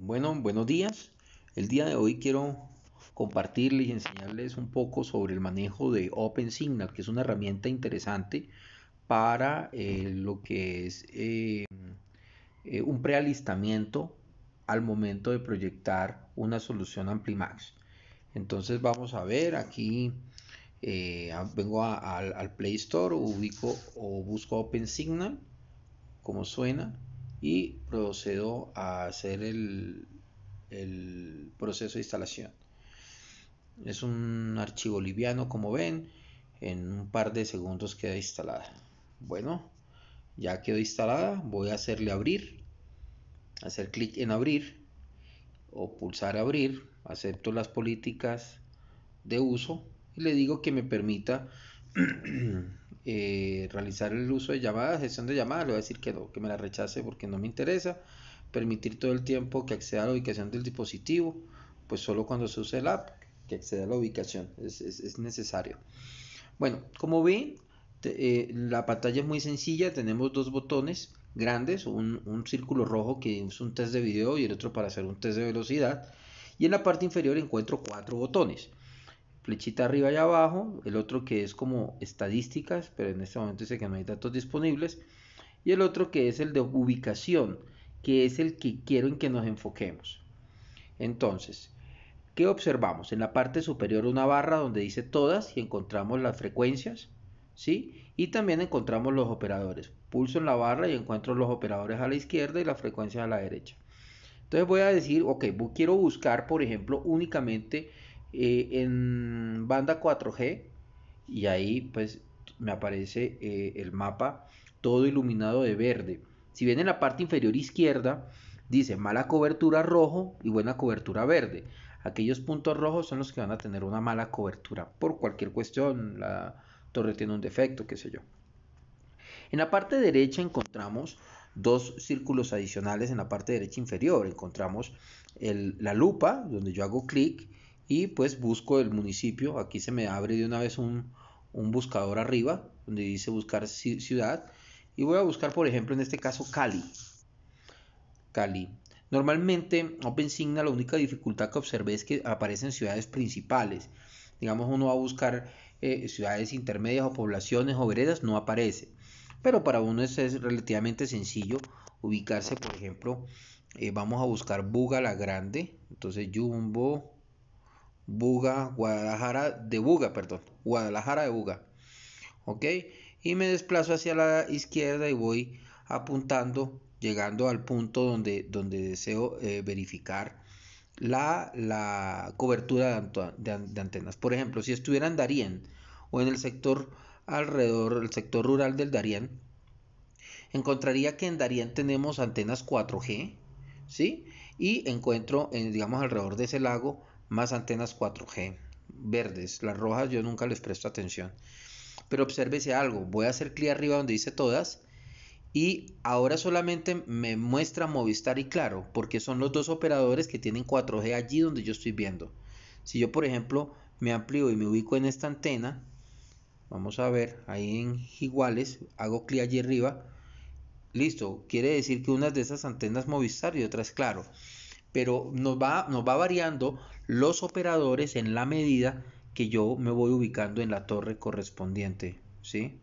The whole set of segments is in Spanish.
Bueno, buenos días. El día de hoy quiero compartirles y enseñarles un poco sobre el manejo de OpenSignal, que es una herramienta interesante para eh, lo que es eh, eh, un prealistamiento al momento de proyectar una solución Amplimax. Entonces vamos a ver aquí, vengo al Play Store, ubico o busco OpenSignal, como suena, y procedo a hacer el, proceso de instalación. Es un archivo liviano como ven, en un par de segundos queda instalada. Bueno, ya quedó instalada, voy a hacerle abrir, hacer clic en abrir o pulsar abrir, acepto las políticas de uso y le digo que me permita Eh, realizar el uso de llamadas, gestión de llamadas, le voy a decir que no, que me la rechace porque no me interesa, permitir todo el tiempo que acceda a la ubicación del dispositivo, pues solo cuando se use el app, que acceda a la ubicación, es, necesario. Bueno, como ven, eh, la pantalla es muy sencilla, tenemos dos botones grandes, un, un círculo rojo que es un test de video y el otro para hacer un test de velocidad, y en la parte inferior encuentro cuatro botones flechita arriba y abajo, el otro que es como estadísticas, pero en este momento dice que no hay datos disponibles, y el otro que es el de ubicación, que es el que quiero en que nos enfoquemos. Entonces, ¿qué observamos? En la parte superior una barra donde dice todas y encontramos las frecuencias, ¿sí? Y también encontramos los operadores. Pulso en la barra y encuentro los operadores a la izquierda y las frecuencias a la derecha. Entonces voy a decir, ok, quiero buscar, por ejemplo, únicamente eh, en banda 4G y ahí pues me aparece eh, el mapa todo iluminado de verde. Si bien en la parte inferior izquierda dice mala cobertura rojo y buena cobertura verde. Aquellos puntos rojos son los que van a tener una mala cobertura por cualquier cuestión, la torre tiene un defecto, qué sé yo. En la parte derecha encontramos dos círculos adicionales en la parte derecha inferior. Encontramos la lupa, donde yo hago clic y pues busco el municipio, aquí se me abre de una vez un, buscador arriba donde dice buscar ciudad y voy a buscar por ejemplo en este caso Cali. Cali. Normalmente OpenSignal la única dificultad que observé es que aparecen ciudades principales. Digamos uno va a buscar eh, ciudades intermedias o poblaciones o veredas, no aparece. Pero para uno es, relativamente sencillo ubicarse, por ejemplo, eh, vamos a buscar Buga la Grande, entonces Jumbo, Buga, Guadalajara de Buga, perdón, Guadalajara de Buga. ¿Ok? Y me desplazo hacia la izquierda y voy apuntando, llegando al punto donde, donde deseo eh, verificar la, la cobertura de, antenas. Por ejemplo, si estuviera en Darien o en el sector alrededor, el sector rural del Darien, encontraría que en Darien tenemos antenas 4G, ¿sí? Y encuentro, digamos, alrededor de ese lago, más antenas 4G verdes. Las rojas yo nunca les presto atención. Pero obsérvese algo, voy a hacer clic arriba donde dice todas y ahora solamente me muestra Movistar y Claro, porque son los dos operadores que tienen 4G allí donde yo estoy viendo. Si yo por ejemplo me amplío y me ubico en esta antena, vamos a ver, ahí en iguales, hago clic allí arriba, listo, quiere decir que una de esas antenas Movistar y otras Claro pero nos va, nos va variando los operadores en la medida que yo me voy ubicando en la torre correspondiente, ¿sí?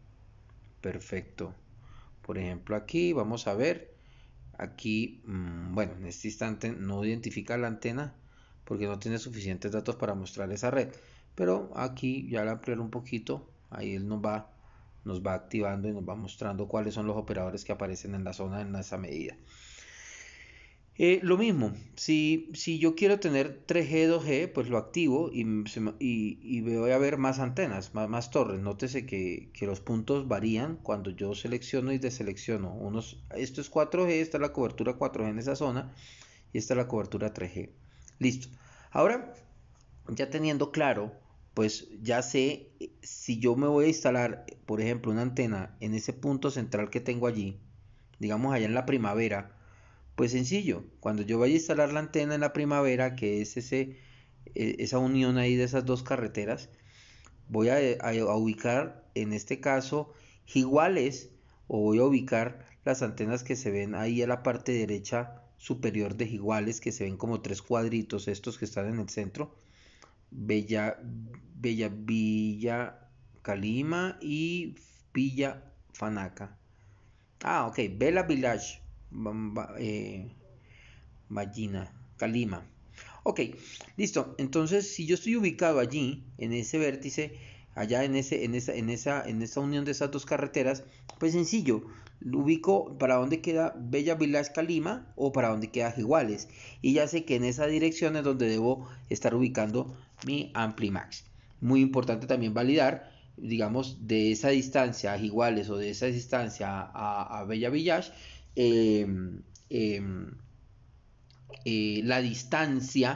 Perfecto. Por ejemplo, aquí vamos a ver, aquí, mm, bueno, en este instante no identifica la antena porque no tiene suficientes datos para mostrar esa red, pero aquí ya la ampliar un poquito, ahí él va nos va activando y nos va mostrando cuáles son los operadores que aparecen en la zona en esa medida. Eh, lo mismo, si, yo quiero tener 3G, 2G, pues lo activo y, y, voy a ver más antenas, más, torres. Nótese que, que, los puntos varían cuando yo selecciono y deselecciono. Unos, esto es 4G, esta es la cobertura 4G en esa zona y esta es la cobertura 3G. Listo. Ahora, ya teniendo claro, pues ya sé eh, si yo me voy a instalar, por ejemplo, una antena en ese punto central que tengo allí, digamos allá en la primavera, pues sencillo, cuando yo vaya a instalar la antena en la primavera, que es ese, e, esa unión ahí de esas dos carreteras, voy a, e, e, ubicar en este caso iguales o voy a ubicar las antenas que se ven ahí a la parte derecha superior de iguales que se ven como tres cuadritos estos que están en el centro Bella Bella Villa Calima y Villa Fanaca ah ok Bella Village eh, Calima. Ok, listo. Entonces, si yo estoy ubicado allí, en ese vértice, allá en, ese, en, esa, en, esa, unión de esas dos carreteras, pues sencillo, lo ubico para donde queda Bella Village Calima? o para donde queda Iguales. Y ya sé que en esa dirección es donde debo estar ubicando mi Amplimax. Muy importante también validar, digamos, de esa distancia a Iguales o de esa distancia a, a Bella Village, Em, em, eh, la distancia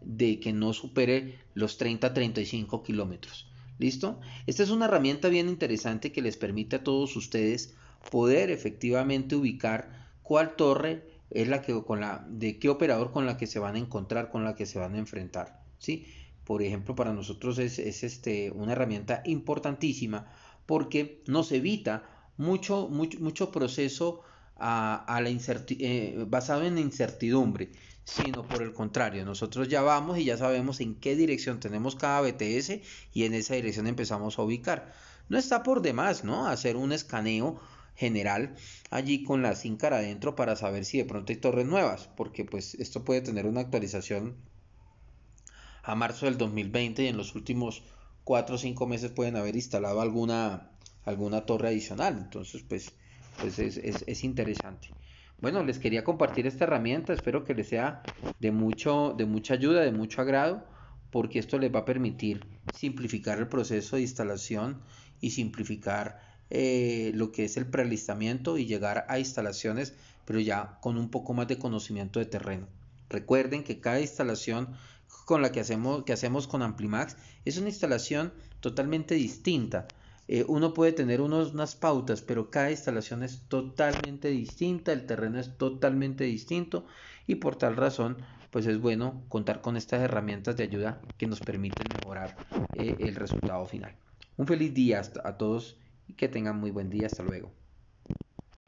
de que no supere los 30-35 kilómetros. ¿Listo? Esta es una herramienta bien interesante que les permite a todos ustedes poder efectivamente ubicar cuál torre es la que con la de qué operador con la que se van a encontrar, con la que se van a enfrentar, ¿sí? Por ejemplo, para nosotros es, este, una herramienta importantísima porque nos evita mucho, mucho, mucho proceso a, la eh, basado en incertidumbre, sino por el contrario, nosotros ya vamos y ya sabemos en qué dirección tenemos cada BTS y en esa dirección empezamos a ubicar. No está por demás, ¿no? Hacer un escaneo general allí con la cara adentro para saber si de pronto hay torres nuevas, porque pues esto puede tener una actualización a marzo del 2020 y en los últimos 4 o 5 meses pueden haber instalado alguna, alguna torre adicional. Entonces, pues pues es, interesante. Bueno, les quería compartir esta herramienta, espero que les sea de, mucho, de mucha ayuda, de mucho agrado, porque esto les va a permitir simplificar el proceso de instalación y simplificar eh, lo que es el prealistamiento y llegar a instalaciones, pero ya con un poco más de conocimiento de terreno. Recuerden que cada instalación con la que hacemos, que hacemos con Amplimax es una instalación totalmente distinta eh, uno puede tener unas pautas, pero cada instalación es totalmente distinta, el terreno es totalmente distinto y por tal razón, pues es bueno contar con estas herramientas de ayuda que nos permiten mejorar eh, el resultado final. Un feliz día a todos y que tengan muy buen día. Hasta luego.